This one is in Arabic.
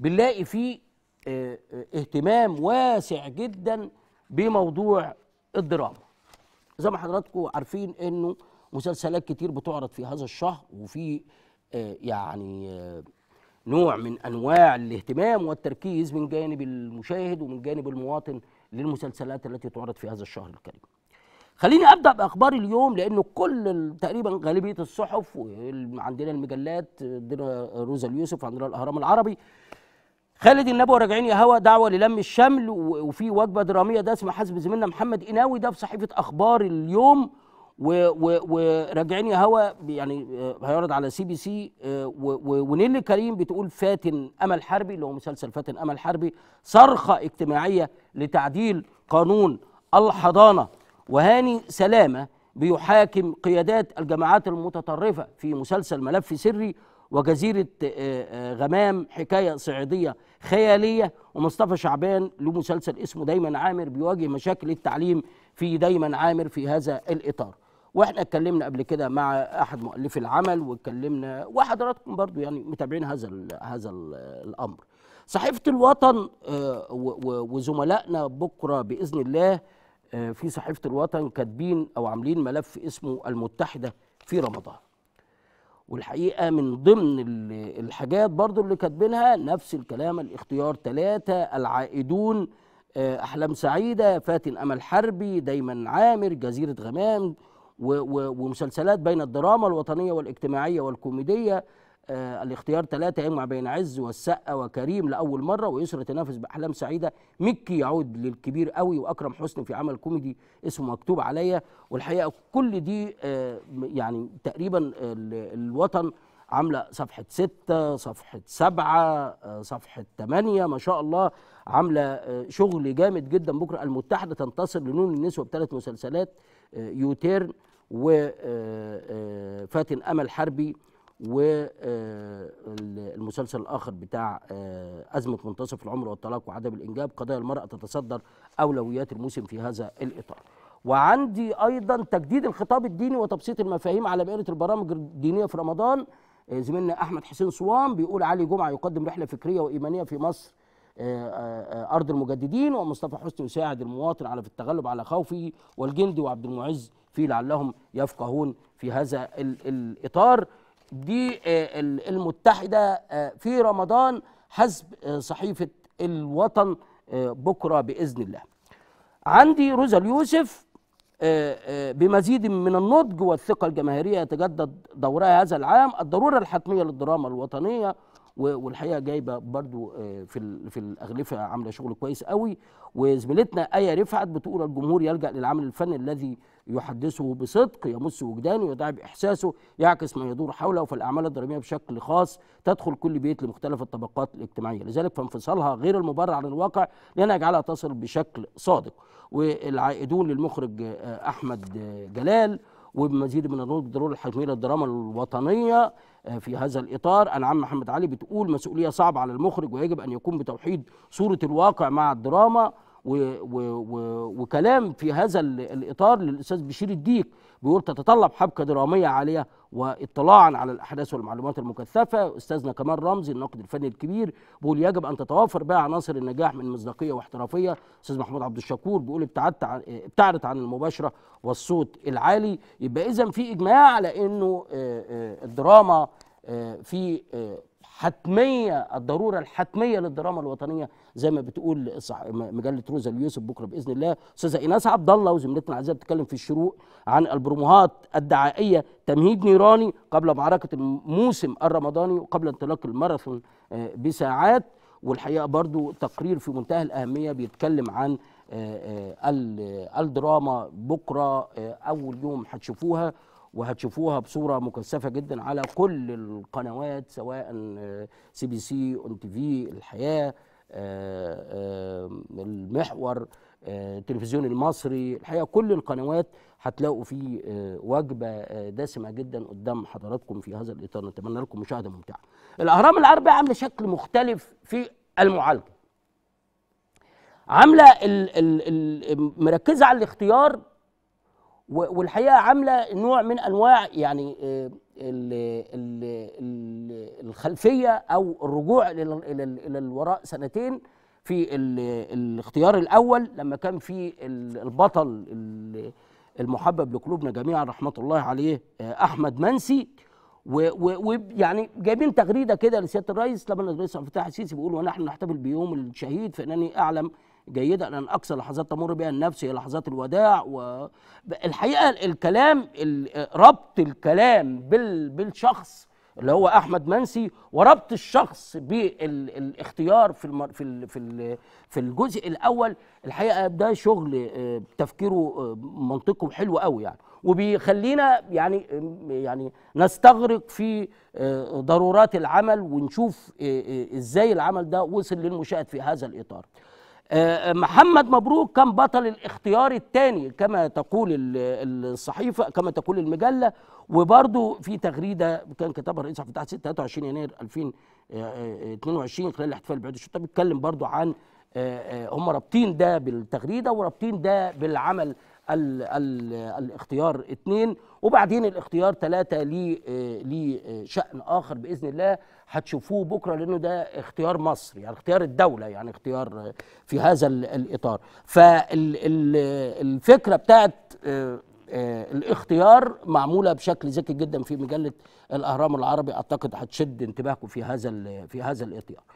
بنلاقي فيه آه، آه، اهتمام واسع جدا بموضوع الدراما زي ما حضراتكم عارفين انه مسلسلات كتير بتعرض في هذا الشهر وفي آه، يعني نوع من انواع الاهتمام والتركيز من جانب المشاهد ومن جانب المواطن للمسلسلات التي تعرض في هذا الشهر الكريم خليني ابدا باخبار اليوم لانه كل تقريبا غالبيه الصحف عندنا المجلات عندنا روزا اليوسف عندنا الاهرام العربي خالد النبوي راجعين يا هوا دعوه للم الشمل وفي وجبه دراميه ده اسمها حسب زميلنا محمد قناوي ده في صحيفه اخبار اليوم وراجعين يا هوا يعني آه، هيعرض على سي بي سي ونيلي كريم بتقول فاتن امل حربي اللي هو مسلسل فاتن امل حربي صرخه اجتماعيه لتعديل قانون الحضانه وهاني سلامه بيحاكم قيادات الجماعات المتطرفه في مسلسل ملف سري وجزيرة آه، آه، غمام حكاية صعيدية خيالية ومصطفى شعبان له مسلسل اسمه دايما عامر بيواجه مشاكل التعليم في دايما عامر في هذا الإطار واحنا اتكلمنا قبل كده مع احد مؤلفي العمل واتكلمنا وحضراتكم برضو يعني متابعين هذا هذا الامر صحيفه الوطن آه، وزملائنا بكره باذن الله في صحيفه الوطن كاتبين او عاملين ملف اسمه المتحده في رمضان والحقيقه من ضمن الحاجات برضو اللي كاتبينها نفس الكلام الاختيار ثلاثه العائدون آه، احلام سعيده فاتن امل حربي دايما عامر جزيره غمام ومسلسلات بين الدراما الوطنيه والاجتماعيه والكوميديه آه، الاختيار ثلاثة يجمع بين عز والسقا وكريم لأول مرة ويسرى تنافس بأحلام سعيدة ميكي يعود للكبير قوي وأكرم حسني في عمل كوميدي اسمه مكتوب عليا والحقيقة كل دي آه، يعني تقريبا الوطن عاملة صفحة ستة صفحة سبعة آه، صفحة ثمانية ما شاء الله عاملة شغل جامد جدا بكرة المتحدة تنتصر لنون النسوة بثلاث مسلسلات يوتيرن وفاتن أمل حربي والمسلسل الاخر بتاع آه، ازمه منتصف العمر والطلاق وعدم الانجاب قضايا المراه تتصدر اولويات الموسم في هذا الاطار. وعندي ايضا تجديد الخطاب الديني وتبسيط المفاهيم على بئره البرامج الدينيه في رمضان آه، زميلنا احمد حسين صوام بيقول علي جمعه يقدم رحله فكريه وايمانيه في مصر آه، ارض المجددين ومصطفى حسني يساعد المواطن على في التغلب على خوفه والجندي وعبد المعز في لعلهم يفقهون في هذا الاطار دي آه، المتحدة آه، في رمضان حسب آه، صحيفة الوطن بكرة بإذن الله عندي روزا اليوسف بمزيد من النضج والثقة الجماهيرية يتجدد دورها هذا العام الضرورة الحتمية للدراما الوطنية والحقيقه جايبه برضو آه، في في الاغلفه عامله شغل كويس قوي وزميلتنا ايه رفعت بتقول الجمهور يلجا للعمل الفني الذي يحدثه بصدق يمس وجدانه ويدعي باحساسه يعكس ما يدور حوله وفي الاعمال الدراميه بشكل خاص تدخل كل بيت لمختلف الطبقات الاجتماعيه لذلك فانفصالها غير المبرر عن الواقع لانها جعلها تصل بشكل صادق والعائدون للمخرج آه، احمد آه، جلال وبمزيد من النضج ضروره الحتميه للدراما الوطنيه آه، في هذا الاطار العم محمد علي بتقول مسؤوليه صعبه على المخرج ويجب ان يكون بتوحيد صوره الواقع مع الدراما و و و وكلام في هذا الاطار للاستاذ بشير الديك بيقول تتطلب حبكه دراميه عاليه واطلاعا على الاحداث والمعلومات المكثفه استاذنا كمال رمزي الناقد الفني الكبير بيقول يجب ان تتوافر بها عناصر النجاح من مصداقيه واحترافيه استاذ محمود عبد الشكور بيقول ابتعدت عن ابتعدت عن المباشره والصوت العالي يبقى اذا في اجماع على انه الدراما في حتميه الضروره الحتميه للدراما الوطنيه زي ما بتقول مجله روزا اليوسف بكره باذن الله استاذه ايناس عبد الله وزميلتنا العزيزه بتتكلم في الشروق عن البروموهات الدعائيه تمهيد نيراني قبل معركه الموسم الرمضاني وقبل انطلاق الماراثون آه، بساعات والحقيقه برضو تقرير في منتهى الاهميه بيتكلم عن آه، آه، الدراما بكره اول يوم هتشوفوها وهتشوفوها بصوره مكثفه جدا على كل القنوات سواء سي بي سي اون تي في الحياه آه، آه، المحور التلفزيون آه، المصري الحقيقه كل القنوات هتلاقوا في وجبه دسمه جدا قدام حضراتكم في هذا الاطار نتمنى لكم مشاهده ممتعه الاهرام العربي عامله شكل مختلف في المعالجه عامله مركزه على الاختيار والحقيقه عامله نوع من انواع يعني آه، الخلفيه او الرجوع الى الوراء سنتين في الاختيار الاول لما كان في البطل المحبب لقلوبنا جميعا رحمه الله عليه آه، احمد منسي ويعني جايبين تغريده كده لسياده الرئيس لما الرئيس عبد الفتاح السيسي بيقول ونحن نحتفل بيوم الشهيد فانني اعلم جيدة لأن أقصى لحظات تمر بها النفس هي لحظات الوداع والحقيقة الكلام ربط الكلام بالشخص اللي هو احمد منسي وربط الشخص بالاختيار في في في في الجزء الاول الحقيقه ده شغل آه، تفكيره آه، منطقه حلو قوي يعني وبيخلينا يعني آه، يعني نستغرق في ضرورات العمل ونشوف ازاي العمل ده وصل للمشاهد في هذا الاطار آه، محمد مبروك كان بطل الاختيار الثاني كما تقول الصحيفه كما تقول المجله وبرده في تغريده كان كتبها رئيس حفظ 23 يناير 2022 آه، آه، خلال الاحتفال بعيد الشرطه بيتكلم برده عن هم رابطين ده بالتغريده ورابطين ده بالعمل ال ال الاختيار اثنين وبعدين الاختيار ثلاثة لشأن آه، آه، آخر بإذن الله هتشوفوه بكرة لأنه ده اختيار مصر يعني اختيار الدولة يعني اختيار آه، في هذا الإطار فالفكرة بتاعت الاختيار معمولة بشكل ذكي جدا في مجلة الأهرام العربي أعتقد هتشد انتباهكم في هذا في هذا الإطار